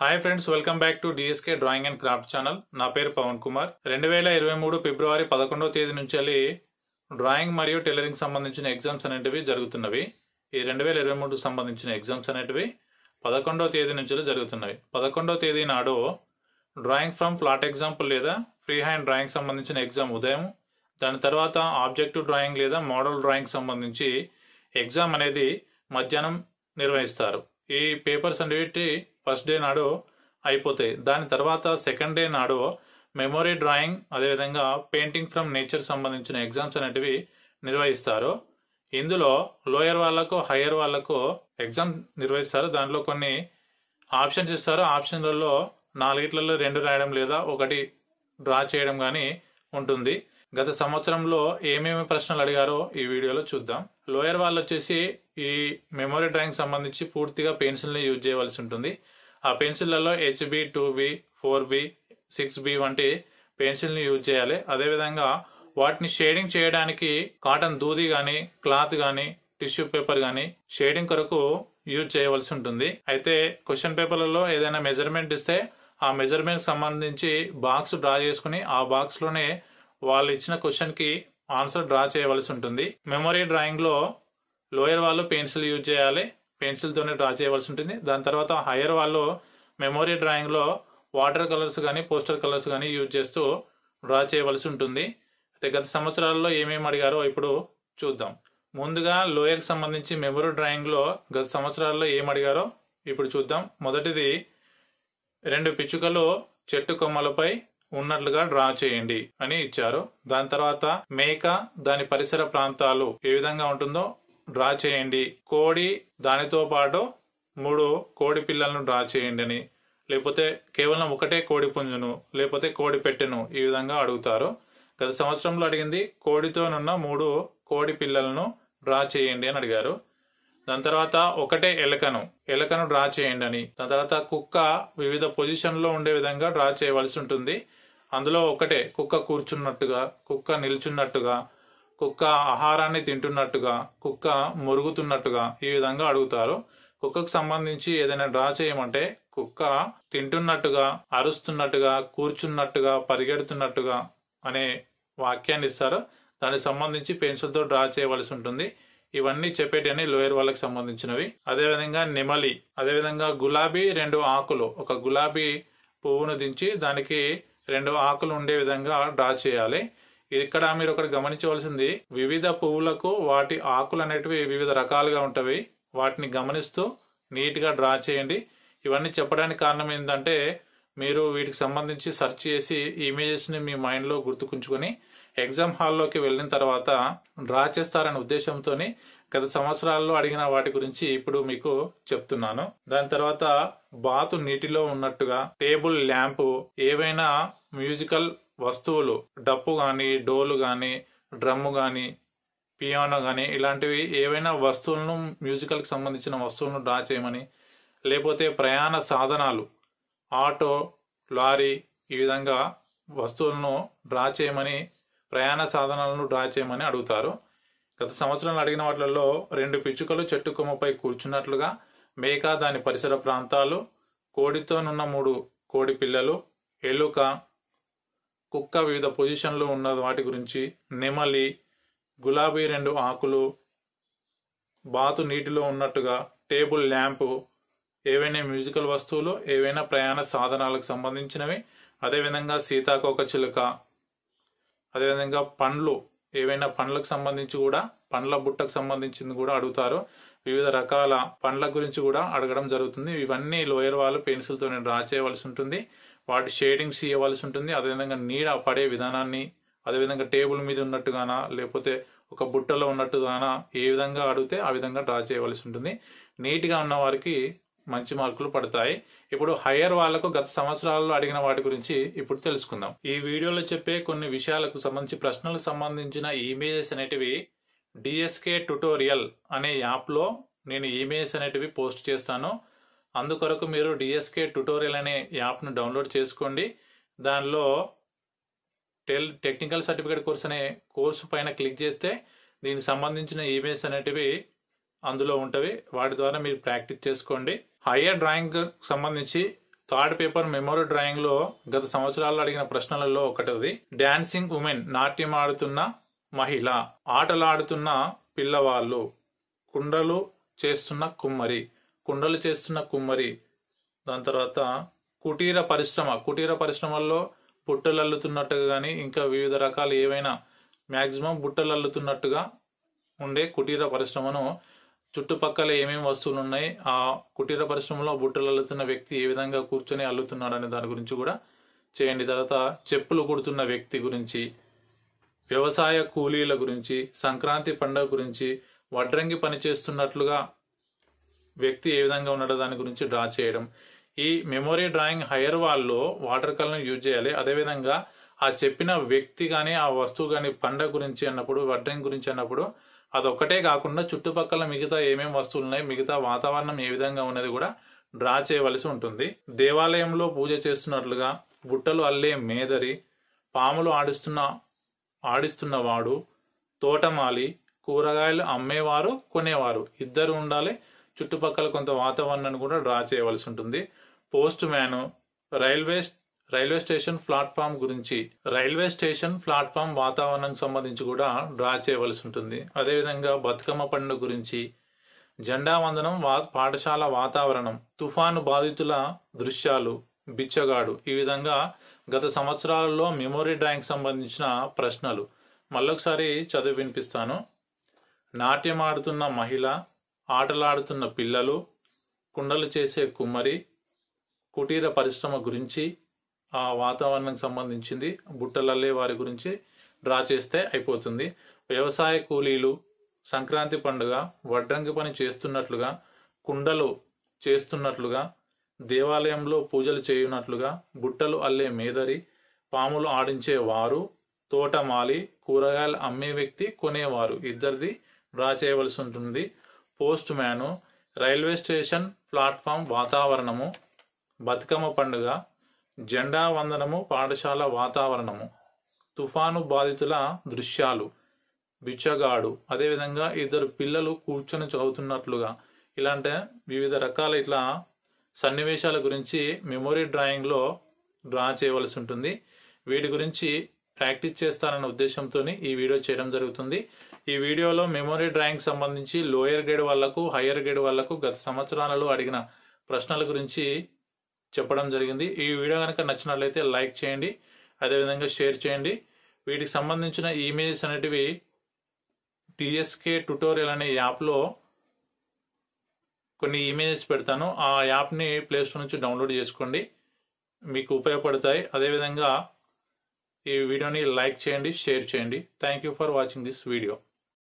hi friends welcome back to DSK drawing and craft channel నా పేరు పవన్ కుమార్ రెండు వేల ఇరవై మూడు ఫిబ్రవరి పదకొండవ తేదీ నుంచి డ్రాయింగ్ మరియు టైలరింగ్ సంబంధించిన ఎగ్జామ్స్ అనేటివి జరుగుతున్నవి ఈ రెండు వేల ఇరవై మూడుకు సంబంధించిన ఎగ్జామ్స్ అనేటివి పదకొండవ తేదీ నుంచి జరుగుతున్నవి పదకొండవ తేదీ నాడు డ్రాయింగ్ ఫ్రమ్ ఫ్లాట్ ఎగ్జాంపుల్ లేదా ఫ్రీ హ్యాండ్ డ్రాయింగ్ సంబంధించిన ఎగ్జామ్ ఉదయం దాని తర్వాత ఆబ్జెక్టివ్ డ్రాయింగ్ లేదా మోడల్ డ్రాయింగ్ సంబంధించి ఎగ్జామ్ అనేది మధ్యాహ్నం నిర్వహిస్తారు ఈ పేపర్స్ అనేవి ఫస్ట్ డే నాడు అయిపోతాయి దాని తర్వాత సెకండ్ డే నాడు మెమొరీ డ్రాయింగ్ అదేవిధంగా పెయింటింగ్ ఫ్రమ్ నేచర్ సంబంధించిన ఎగ్జామ్స్ అనేటివి నిర్వహిస్తారు ఇందులో లోయర్ వాళ్ళకు హయ్యర్ వాళ్ళకు ఎగ్జామ్ నిర్వహిస్తారు దాంట్లో కొన్ని ఆప్షన్స్ ఇస్తారు ఆప్షన్లలో నాలుగిట్లలో రెండు రాయడం లేదా ఒకటి డ్రా చేయడం కానీ ఉంటుంది గత సంవత్సరంలో ఏమేమి ప్రశ్నలు అడిగారో ఈ వీడియోలో చూద్దాం లోయర్ వాళ్ళు వచ్చేసి ఈ మెమొరీ డ్రాయింగ్ సంబంధించి పూర్తిగా పెన్సిల్ని యూజ్ చేయవలసి ఉంటుంది ఆ పెన్సిల్లలో HB two B four B six B వంటి పెన్సిల్ని యూజ్ చేయాలి అదేవిధంగా వాటిని షేడింగ్ చేయడానికి కాటన్ దూది కానీ క్లాత్ కానీ టిష్యూ పేపర్ కానీ షేడింగ్ కొరకు యూజ్ చేయవలసి ఉంటుంది అయితే క్వశ్చన్ పేపర్లలో ఏదైనా మెజర్మెంట్ ఇస్తే ఆ మెజర్మెంట్ సంబంధించి బాక్స్ డ్రా చేసుకుని ఆ బాక్స్లోనే వాళ్ళు ఇచ్చిన క్వశ్చన్కి ఆన్సర్ డ్రా చేయవలసి ఉంటుంది మెమొరీ డ్రాయింగ్లో లోయర్ వాళ్ళు పెన్సిల్ యూజ్ చేయాలి పెన్సిల్తోనే డ్రా చేయవలసి ఉంటుంది దాని తర్వాత హయ్యర్ వాళ్ళు మెమోరీ డ్రాయింగ్లో వాటర్ కలర్స్ కానీ పోస్టర్ కలర్స్ కానీ యూజ్ చేస్తూ డ్రా చేయవలసి ఉంటుంది అయితే గత సంవత్సరాల్లో ఏమేమి అడిగారో ఇప్పుడు చూద్దాం ముందుగా లోయర్కి సంబంధించి మెమొరీ డ్రాయింగ్లో గత సంవత్సరాల్లో ఏం అడిగారో ఇప్పుడు చూద్దాం మొదటిది రెండు పిచ్చుకలు చెట్టు కొమ్మలపై ఉన్నట్లుగా డ్రా చేయండి అని ఇచ్చారు దాని తర్వాత మేక దాని పరిసర ప్రాంతాలు ఏ విధంగా ఉంటుందో డ్రా చేయండి కోడి దానితో పాటు మూడు కోడి పిల్లలను డ్రా చేయండి అని లేకపోతే కేవలం ఒకటే కోడి పుంజును లేకపోతే కోడి పెట్టెను ఈ విధంగా అడుగుతారు గత సంవత్సరంలో అడిగింది కోడితోనున్న మూడు కోడి పిల్లలను డ్రా చేయండి అని అడిగారు దాని తర్వాత ఒకటే ఎలకను ఎలకను డ్రా చేయండి అని దాని తర్వాత కుక్క వివిధ పొజిషన్లో ఉండే విధంగా డ్రా చేయవలసి ఉంటుంది అందులో ఒకటే కుక్క కూర్చున్నట్టుగా కుక్క నిల్చున్నట్టుగా కుక్క ఆహారాన్ని తింటున్నట్టుగా కుక్క మురుగుతున్నట్టుగా ఈ విధంగా అడుగుతారు కుక్కకు సంబంధించి ఏదైనా డ్రా చేయమంటే కుక్క తింటున్నట్టుగా అరుస్తున్నట్టుగా కూర్చున్నట్టుగా పరిగెడుతున్నట్టుగా అనే వాక్యాన్ని ఇస్తారు దానికి సంబంధించి పెన్సిల్తో డ్రా చేయవలసి ఉంటుంది ఇవన్నీ చెప్పేటివన్నీ లోయర్ వాళ్ళకి సంబంధించినవి అదేవిధంగా నిమలి అదేవిధంగా గులాబీ రెండు ఆకులు ఒక గులాబీ పువ్వును దించి దానికి రెండు ఆకులు ఉండే విధంగా డ్రా చేయాలి ఇక్కడ మీరు ఒకటి గమనించవలసింది వివిధ పువ్వులకు వాటి ఆకులు అనేటివి వివిధ రకాలుగా ఉంటవి వాటిని గమనిస్తూ నీట్గా డ్రా చేయండి ఇవన్నీ చెప్పడానికి కారణం ఏంటంటే మీరు వీటికి సంబంధించి సెర్చ్ చేసి ఇమేజెస్ని మీ మైండ్లో గుర్తుకుంచుకొని ఎగ్జామ్ హాల్లోకి వెళ్ళిన తర్వాత డ్రా చేస్తారనే ఉద్దేశంతో గత సంవత్సరాల్లో అడిగిన వాటి గురించి ఇప్పుడు మీకు చెప్తున్నాను దాని తర్వాత బాతు నీటిలో ఉన్నట్టుగా టేబుల్ ల్యాంపు ఏవైనా మ్యూజికల్ వస్తువులు డప్పు కానీ డోలు కానీ డ్రమ్ము కానీ పియానో కానీ ఇలాంటివి ఏవైనా వస్తువులను మ్యూజికల్కి సంబంధించిన వస్తువులను డ్రా చేయమని లేకపోతే ప్రయాణ సాధనాలు ఆటో లారీ ఈ విధంగా వస్తువులను డ్రా చేయమని ప్రయాణ సాధనాలను డ్రా చేయమని అడుగుతారు గత సంవత్సరాలు అడిగిన వాటిలో రెండు పిచ్చుకలు చెట్టు కొమ్మపై కూర్చున్నట్లుగా మేక దాని పరిసర ప్రాంతాలు కోడితోనున్న మూడు కోడి పిల్లలు ఎలుక కుక్క వివిధ పొజిషన్లో ఉన్న వాటి గురించి నెమలి గులాబీ రెండు ఆకులు బాతు నీటిలో ఉన్నట్టుగా టేబుల్ ల్యాంపు ఏవైనా మ్యూజికల్ వస్తువులు ఏవైనా ప్రయాణ సాధనాలకు సంబంధించినవి అదేవిధంగా సీతాకోక చిలుక అదేవిధంగా పండ్లు ఏవైనా పండ్లకు సంబంధించి కూడా పండ్ల బుట్టకు సంబంధించింది కూడా అడుగుతారు వివిధ రకాల పండ్ల గురించి కూడా అడగడం జరుగుతుంది ఇవన్నీ లోయర్ వాళ్ళు పెన్సిల్తో నేను డ్రా చేయవలసి ఉంటుంది వాటి షేడింగ్స్ ఇవ్వవలసి ఉంటుంది అదేవిధంగా నీడ పడే విధానాన్ని అదేవిధంగా టేబుల్ మీద ఉన్నట్టుగానా లేకపోతే ఒక బుట్టలో ఉన్నట్టుగానా ఏ విధంగా అడిగితే ఆ విధంగా డ్రా చేయవలసి ఉంటుంది నీట్గా ఉన్న వారికి మంచి మార్కులు పడతాయి ఇప్పుడు హయ్యర్ వాళ్లకు గత సంవత్సరాల్లో అడిగిన వాటి గురించి ఇప్పుడు తెలుసుకుందాం ఈ వీడియోలో చెప్పే కొన్ని విషయాలకు సంబంధించి ప్రశ్నలకు సంబంధించిన ఇమేజెస్ అనేటివి డిఎస్కే ట్యుటోరియల్ అనే యాప్లో నేను ఇమేజెస్ అనేటివి పోస్ట్ చేస్తాను అందుకొరకు మీరు డిఎస్కే ట్యుటోరియల్ అనే యాప్ను డౌన్లోడ్ చేసుకోండి దానిలో టెల్ టెక్నికల్ సర్టిఫికేట్ కోర్స్ అనే కోర్సు పైన క్లిక్ చేస్తే దీనికి సంబంధించిన ఈమెయిల్స్ అనేటివి అందులో ఉంటవి వాటి ద్వారా మీరు ప్రాక్టీస్ చేసుకోండి హయ్యర్ డ్రాయింగ్ సంబంధించి థర్డ్ పేపర్ మెమోరీ డ్రాయింగ్ లో గత సంవత్సరాల్లో అడిగిన ప్రశ్నలలో అది డాన్సింగ్ ఉమెన్ నాట్యం ఆడుతున్న మహిళ ఆటలాడుతున్న పిల్లవాళ్ళు కుండలు చేస్తున్న కుమ్మరి కుండలు చేస్తున్న కుమ్మరి దాని తర్వాత కుటీర పరిశ్రమ కుటీర పరిశ్రమల్లో బుట్టలు అల్లుతున్నట్టుగా కానీ ఇంకా వివిధ రకాలు ఏవైనా మ్యాక్సిమం బుట్టలు అల్లుతున్నట్టుగా ఉండే కుటీర పరిశ్రమను చుట్టుపక్కల ఏమేమి వస్తువులు ఉన్నాయి ఆ కుటీర పరిశ్రమలో బుట్టలు అల్లుతున్న వ్యక్తి ఏ విధంగా కూర్చొని అల్లుతున్నాడు అనే దాని గురించి కూడా చేయండి తర్వాత చెప్పులు కుడుతున్న వ్యక్తి గురించి వ్యవసాయ కూలీల గురించి సంక్రాంతి పండుగ గురించి వడ్రంగి పనిచేస్తున్నట్లుగా వ్యక్తి ఏ విధంగా ఉన్నాడో దాని గురించి డ్రా చేయడం ఈ మెమొరీ డ్రాయింగ్ హైయర్ వాళ్ళలో వాటర్ కలర్ యూజ్ చేయాలి అదేవిధంగా ఆ చెప్పిన వ్యక్తి కానీ ఆ వస్తువు కానీ పండగ గురించి అన్నప్పుడు వడ్డ్రింగ్ గురించి అన్నప్పుడు అదొక్కటే కాకుండా చుట్టుపక్కల మిగతా ఏమేమి వస్తువులు ఉన్నాయి మిగతా వాతావరణం ఏ విధంగా ఉన్నది కూడా డ్రా చేయవలసి ఉంటుంది దేవాలయంలో పూజ చేస్తున్నట్లుగా బుట్టలు అల్లే మేదరి పాములు ఆడిస్తున్న ఆడిస్తున్నవాడు తోటమాలి కూరగాయలు అమ్మేవారు కొనేవారు ఇద్దరు ఉండాలి చుట్టుపక్కల కొంత వాతావరణాన్ని కూడా డ్రా చేయవలసి ఉంటుంది postman railway railway station platform గురించి రైల్వే స్టేషన్ ప్లాట్ఫామ్ వాతావరణానికి సంబంధించి కూడా డ్రా చేయవలసి ఉంటుంది అదేవిధంగా బతుకమ్మ పండుగ గురించి జెండా వందనం వా పాఠశాల వాతావరణం తుఫాను బాధితుల దృశ్యాలు బిచ్చగాడు ఈ విధంగా గత సంవత్సరాలలో మెమొరీ డ్రాయింగ్ సంబంధించిన ప్రశ్నలు మళ్ళొకసారి చదువు వినిపిస్తాను నాట్యం ఆడుతున్న మహిళ ఆటలాడుతున్న పిల్లలు కుండలు చేసే కుమ్మరి కుటీర పరిశ్రమ గురించి ఆ వాతావరణంకి సంబంధించింది బుట్టలల్లే వారి గురించి డ్రా చేస్తే అయిపోతుంది వ్యవసాయ కూలీలు సంక్రాంతి పండుగ వడ్రంగి పని చేస్తున్నట్లుగా కుండలు చేస్తున్నట్లుగా దేవాలయంలో పూజలు చేయునట్లుగా బుట్టలు అల్లే మేదరి పాములు ఆడించేవారు తోటమాలి కూరగాయలు అమ్మే వ్యక్తి కొనేవారు ఇద్దరిది డ్రా చేయవలసి ఉంటుంది postman railway station platform వాతావరణము బతుకమ్మ పండుగ జెండా వందనము పాఠశాల వాతావరణము తుఫాను బాధితుల దృశ్యాలు బిచ్చగాడు అదేవిధంగా ఇద్దరు పిల్లలు కూర్చొని చదువుతున్నట్లుగా ఇలాంటి వివిధ రకాల ఇట్లా సన్నివేశాల గురించి మెమొరీ డ్రాయింగ్లో డ్రా చేయవలసి ఉంటుంది వీటి గురించి ప్రాక్టీస్ చేస్తారన్న ఉద్దేశంతో ఈ వీడియో చేయడం జరుగుతుంది ఈ వీడియోలో మెమొరీ డ్రాయింగ్ సంబంధించి లోయర్ గ్రేడ్ వాళ్లకు హయ్యర్ గ్రేడ్ వాళ్లకు గత సంవత్సరాలలో అడిగిన ప్రశ్నల గురించి చెప్పడం జరిగింది ఈ వీడియో కనుక నచ్చినట్లయితే లైక్ చేయండి అదేవిధంగా షేర్ చేయండి వీటికి సంబంధించిన ఇమేజెస్ అనేటివి టీఎస్కే ట్యుటోరియల్ అనే యాప్లో కొన్ని ఇమేజెస్ పెడతాను ఆ యాప్ని ప్లేస్టోర్ నుంచి డౌన్లోడ్ చేసుకోండి మీకు ఉపయోగపడతాయి అదేవిధంగా ఈ వీడియోని లైక్ చేయండి షేర్ చేయండి thank you for watching this video